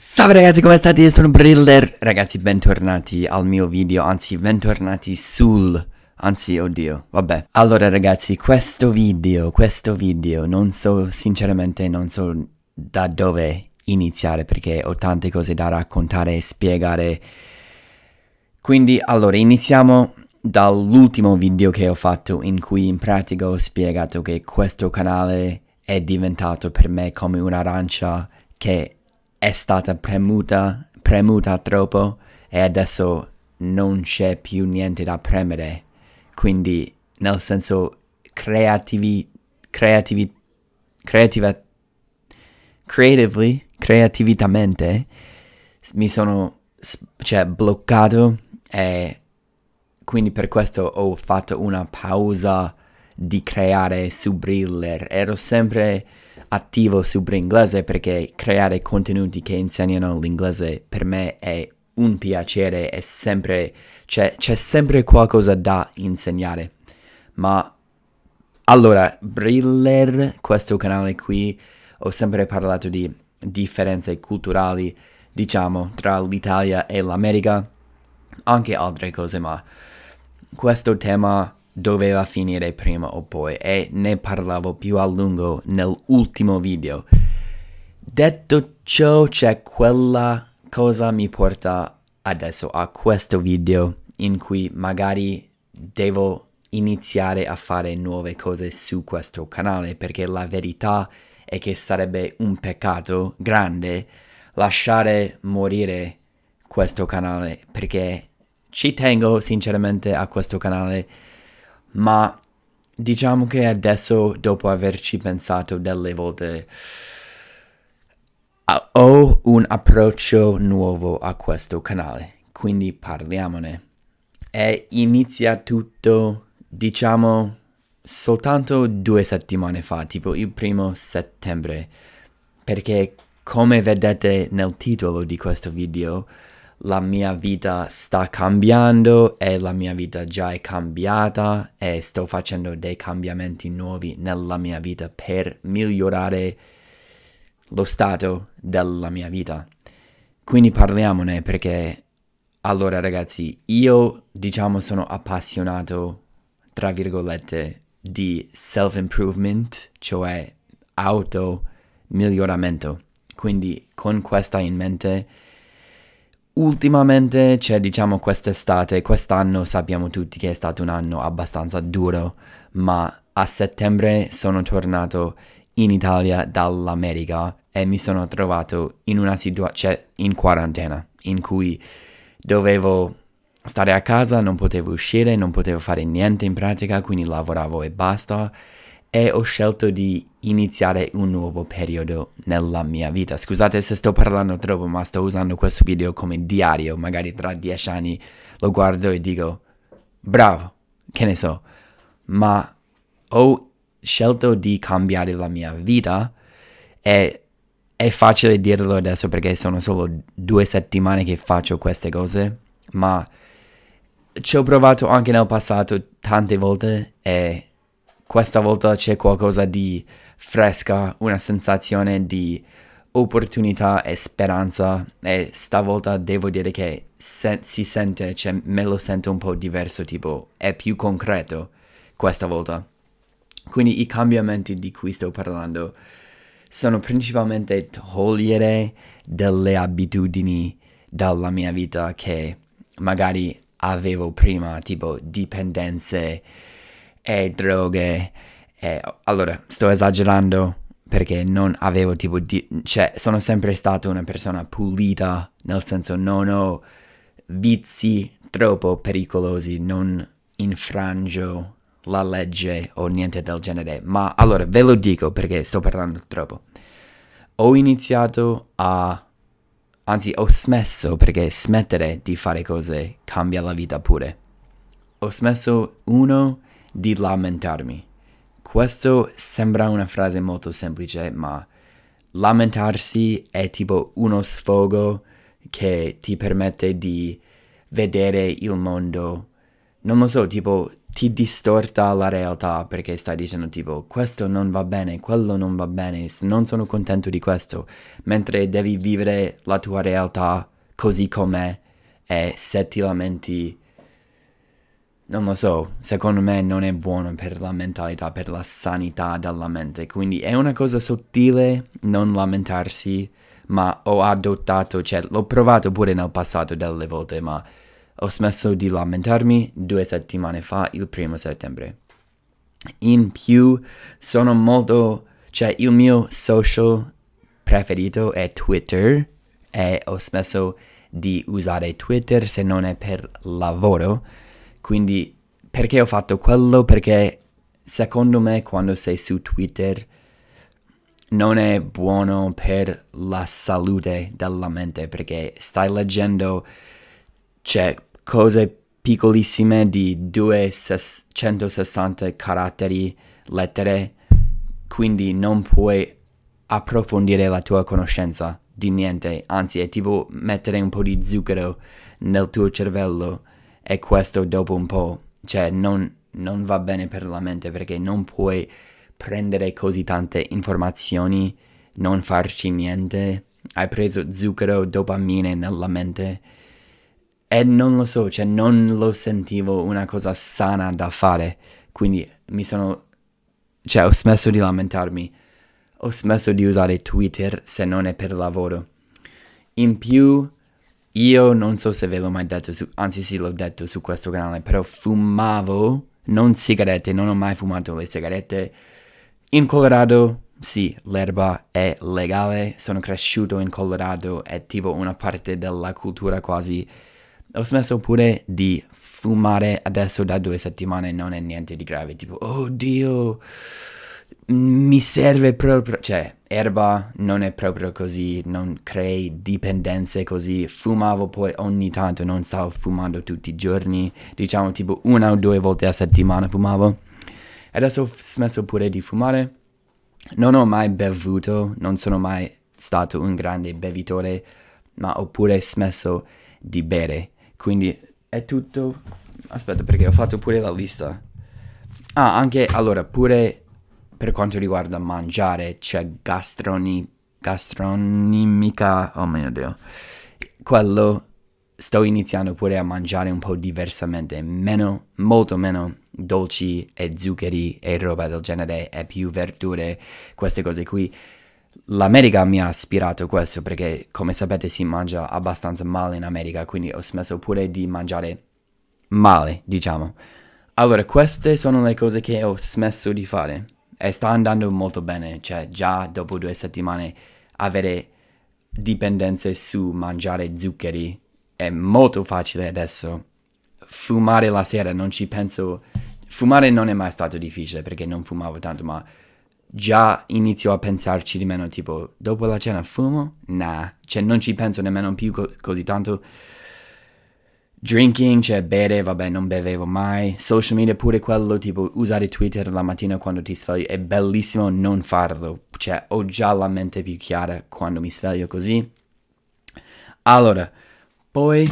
Salve ragazzi come state? Io sono Briller Ragazzi bentornati al mio video Anzi bentornati sul Anzi oddio vabbè Allora ragazzi questo video Questo video non so sinceramente Non so da dove iniziare Perché ho tante cose da raccontare e spiegare Quindi allora iniziamo dall'ultimo video che ho fatto in cui in pratica ho spiegato che questo canale è diventato per me come un'arancia che è stata premuta, premuta troppo e adesso non c'è più niente da premere. Quindi, nel senso, creativi, creativi, creativa, creatively, creativitamente, mi sono, cioè, bloccato e quindi per questo ho fatto una pausa di creare su Briller. Ero sempre attivo su inglese perché creare contenuti che insegnano l'inglese per me è un piacere, è sempre, c'è, c'è sempre qualcosa da insegnare. Ma allora, Briller, questo canale qui, ho sempre parlato di differenze culturali, diciamo, tra l'Italia e l'America, anche altre cose, ma questo tema doveva finire prima o poi e ne parlavo più a lungo nell'ultimo video. Detto ciò, c'è quella cosa mi porta adesso a questo video in cui magari devo iniziare a fare nuove cose su questo canale perché la verità è che sarebbe un peccato grande lasciare morire questo canale perché ci tengo sinceramente a questo canale ma diciamo che adesso, dopo averci pensato delle volte, ho un approccio nuovo a questo canale, quindi parliamone. E inizia tutto, diciamo, soltanto due settimane fa, tipo il primo settembre, perché come vedete nel titolo di questo video, la mia vita sta cambiando e la mia vita già è cambiata e sto facendo dei cambiamenti nuovi nella mia vita per migliorare lo stato della mia vita. Quindi parliamone perché allora ragazzi, io diciamo sono appassionato tra virgolette di self improvement, cioè auto miglioramento. Quindi con questa in mente ultimamente, cioè diciamo quest'estate, quest'anno sappiamo tutti che è stato un anno abbastanza duro, ma a settembre sono tornato in Italia dall'America e mi sono trovato in una situazione, cioè in quarantena, in cui dovevo stare a casa, non potevo uscire, non potevo fare niente in pratica, quindi lavoravo e basta e ho scelto di iniziare un nuovo periodo nella mia vita. Scusate se sto parlando troppo, ma sto usando questo video come diario, magari tra dieci anni lo guardo e dico, bravo, che ne so, ma ho scelto di cambiare la mia vita e è facile dirlo adesso perché sono solo due settimane che faccio queste cose, ma ci ho provato anche nel passato tante volte e questa volta c'è qualcosa di fresca, una sensazione di opportunità e speranza e stavolta devo dire che se si sente, cioè me lo sento un po' diverso, tipo è più concreto questa volta. Quindi i cambiamenti di cui sto parlando sono principalmente togliere delle abitudini dalla mia vita che magari avevo prima, tipo dipendenze, e droghe. E, allora, sto esagerando perché non avevo tipo di... cioè, sono sempre stato una persona pulita, nel senso non ho vizi troppo pericolosi, non infrangio la legge o niente del genere. Ma allora, ve lo dico perché sto parlando troppo. Ho iniziato a... anzi, ho smesso perché smettere di fare cose cambia la vita pure. Ho smesso uno di lamentarmi. Questo sembra una frase molto semplice, ma lamentarsi è tipo uno sfogo che ti permette di vedere il mondo, non lo so, tipo ti distorta la realtà perché stai dicendo tipo questo non va bene, quello non va bene, non sono contento di questo, mentre devi vivere la tua realtà così com'è e se ti lamenti non lo so, secondo me non è buono per la mentalità, per la sanità della mente. Quindi è una cosa sottile non lamentarsi, ma ho adottato, cioè l'ho provato pure nel passato delle volte, ma ho smesso di lamentarmi due settimane fa, il primo settembre. In più sono molto, cioè il mio social preferito è Twitter e ho smesso di usare Twitter se non è per lavoro quindi perché ho fatto quello? Perché secondo me quando sei su Twitter non è buono per la salute della mente perché stai leggendo cioè, cose piccolissime di 260 caratteri, lettere, quindi non puoi approfondire la tua conoscenza di niente, anzi è tipo mettere un po' di zucchero nel tuo cervello e questo dopo un po', cioè non, non va bene per la mente perché non puoi prendere così tante informazioni, non farci niente, hai preso zucchero, dopamine nella mente e non lo so, cioè non lo sentivo una cosa sana da fare, quindi mi sono, cioè ho smesso di lamentarmi, ho smesso di usare Twitter se non è per lavoro. In più io non so se ve l'ho mai detto, su, anzi sì l'ho detto su questo canale, però fumavo, non sigarette, non ho mai fumato le sigarette. In Colorado, sì, l'erba è legale, sono cresciuto in Colorado, è tipo una parte della cultura quasi. Ho smesso pure di fumare adesso da due settimane, non è niente di grave, tipo, oh Dio mi serve proprio, cioè erba non è proprio così, non crei dipendenze così, fumavo poi ogni tanto, non stavo fumando tutti i giorni, diciamo tipo una o due volte a settimana fumavo, adesso ho smesso pure di fumare, non ho mai bevuto, non sono mai stato un grande bevitore, ma ho pure smesso di bere, quindi è tutto, aspetta perché ho fatto pure la lista, ah anche allora pure per quanto riguarda mangiare, cioè gastroni, gastronomica, oh mio dio, quello sto iniziando pure a mangiare un po' diversamente, meno, molto meno dolci e zuccheri e roba del genere e più verdure, queste cose qui. L'America mi ha ispirato questo perché come sapete si mangia abbastanza male in America, quindi ho smesso pure di mangiare male, diciamo. Allora, queste sono le cose che ho smesso di fare e sta andando molto bene, cioè già dopo due settimane avere dipendenze su mangiare zuccheri è molto facile adesso. Fumare la sera non ci penso, fumare non è mai stato difficile perché non fumavo tanto, ma già inizio a pensarci di meno, tipo dopo la cena fumo? Nah, cioè non ci penso nemmeno più co- così tanto. Drinking, cioè bere, vabbè non bevevo mai. Social media pure quello, tipo usare Twitter la mattina quando ti svegli, è bellissimo non farlo, cioè ho già la mente più chiara quando mi sveglio così. Allora, poi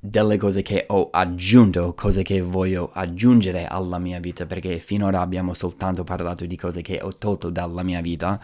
delle cose che ho aggiunto, cose che voglio aggiungere alla mia vita, perché finora abbiamo soltanto parlato di cose che ho tolto dalla mia vita.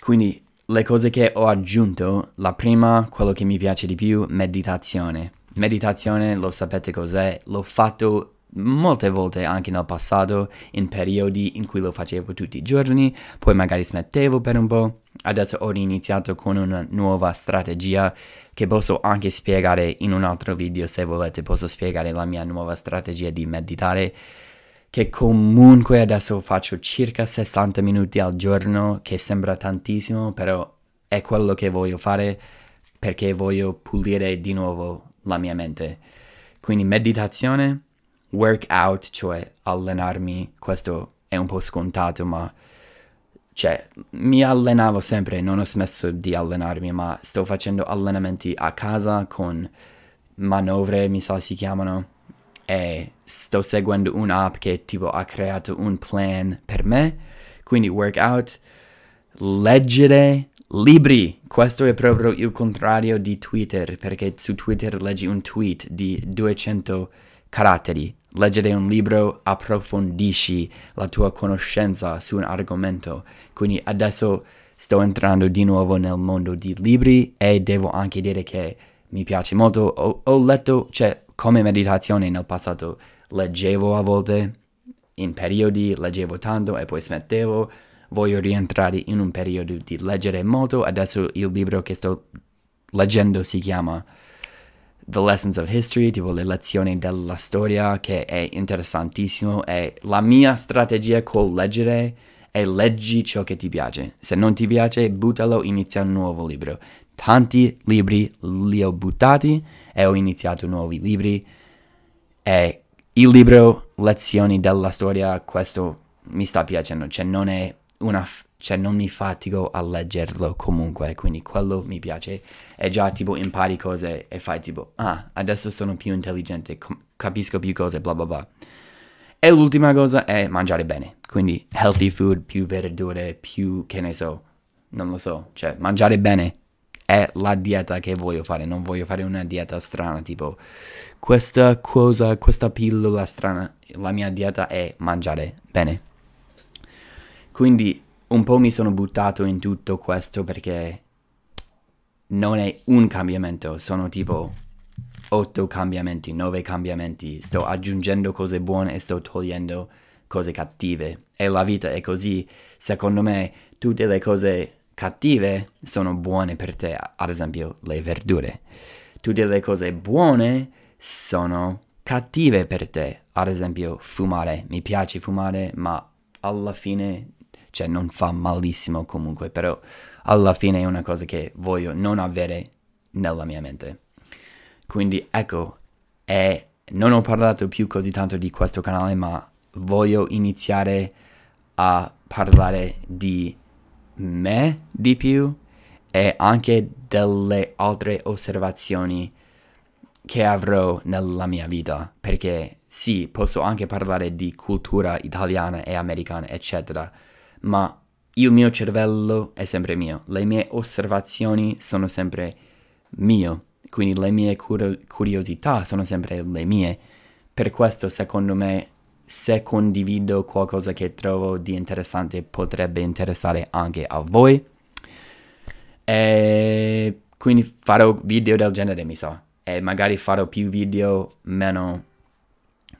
Quindi le cose che ho aggiunto, la prima, quello che mi piace di più, meditazione meditazione lo sapete cos'è, l'ho fatto molte volte anche nel passato, in periodi in cui lo facevo tutti i giorni, poi magari smettevo per un po'. Adesso ho iniziato con una nuova strategia che posso anche spiegare in un altro video se volete, posso spiegare la mia nuova strategia di meditare che comunque adesso faccio circa 60 minuti al giorno, che sembra tantissimo, però è quello che voglio fare perché voglio pulire di nuovo la mia mente. Quindi meditazione, workout, cioè allenarmi, questo è un po' scontato, ma cioè mi allenavo sempre, non ho smesso di allenarmi, ma sto facendo allenamenti a casa con manovre, mi sa si chiamano, e sto seguendo un'app che tipo ha creato un plan per me, quindi workout, leggere Libri, questo è proprio il contrario di Twitter, perché su Twitter leggi un tweet di 200 caratteri, leggere un libro approfondisci la tua conoscenza su un argomento, quindi adesso sto entrando di nuovo nel mondo di libri e devo anche dire che mi piace molto, ho, ho letto, cioè come meditazione nel passato leggevo a volte, in periodi leggevo tanto e poi smettevo, voglio rientrare in un periodo di leggere molto. Adesso il libro che sto leggendo si chiama The Lessons of History, tipo le lezioni della storia, che è interessantissimo. E la mia strategia col leggere è leggi ciò che ti piace. Se non ti piace, buttalo, inizia un nuovo libro. Tanti libri li ho buttati e ho iniziato nuovi libri. E il libro Lezioni della storia, questo mi sta piacendo, cioè non è una... cioè non mi fatico a leggerlo comunque, quindi quello mi piace. E già tipo impari cose e fai tipo, ah, adesso sono più intelligente, capisco più cose, bla bla bla. E l'ultima cosa è mangiare bene, quindi healthy food, più verdure, più che ne so, non lo so, cioè mangiare bene è la dieta che voglio fare, non voglio fare una dieta strana, tipo questa cosa, questa pillola strana, la mia dieta è mangiare bene. Quindi un po' mi sono buttato in tutto questo perché non è un cambiamento, sono tipo otto cambiamenti, nove cambiamenti, sto aggiungendo cose buone e sto togliendo cose cattive. E la vita è così, secondo me tutte le cose cattive sono buone per te, ad esempio le verdure. Tutte le cose buone sono cattive per te, ad esempio fumare. Mi piace fumare, ma alla fine cioè non fa malissimo comunque, però alla fine è una cosa che voglio non avere nella mia mente. Quindi ecco, e non ho parlato più così tanto di questo canale, ma voglio iniziare a parlare di me di più e anche delle altre osservazioni che avrò nella mia vita, perché sì, posso anche parlare di cultura italiana e americana, eccetera, ma il mio cervello è sempre mio, le mie osservazioni sono sempre mio, quindi le mie cur- curiosità sono sempre le mie. Per questo, secondo me, se condivido qualcosa che trovo di interessante potrebbe interessare anche a voi. E quindi farò video del genere, mi sa. E magari farò più video meno...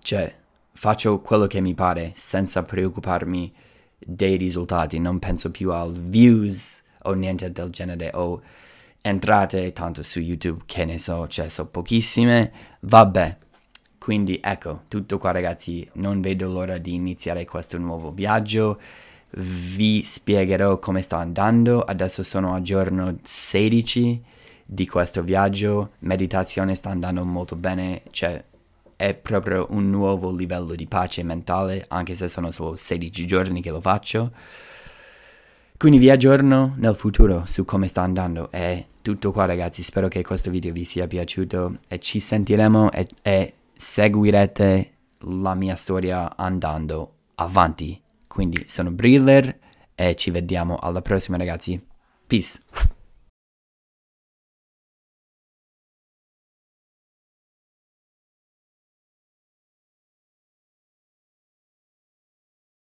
Cioè, faccio quello che mi pare senza preoccuparmi dei risultati, non penso più al views o niente del genere o entrate tanto su YouTube che ne so, cioè so pochissime, vabbè. Quindi ecco, tutto qua ragazzi, non vedo l'ora di iniziare questo nuovo viaggio. Vi spiegherò come sta andando, adesso sono al giorno 16 di questo viaggio, meditazione sta andando molto bene, cioè è proprio un nuovo livello di pace mentale, anche se sono solo 16 giorni che lo faccio. Quindi vi aggiorno nel futuro su come sta andando. È tutto qua ragazzi, spero che questo video vi sia piaciuto e ci sentiremo e, e seguirete la mia storia andando avanti. Quindi sono Briller e ci vediamo alla prossima ragazzi. Peace.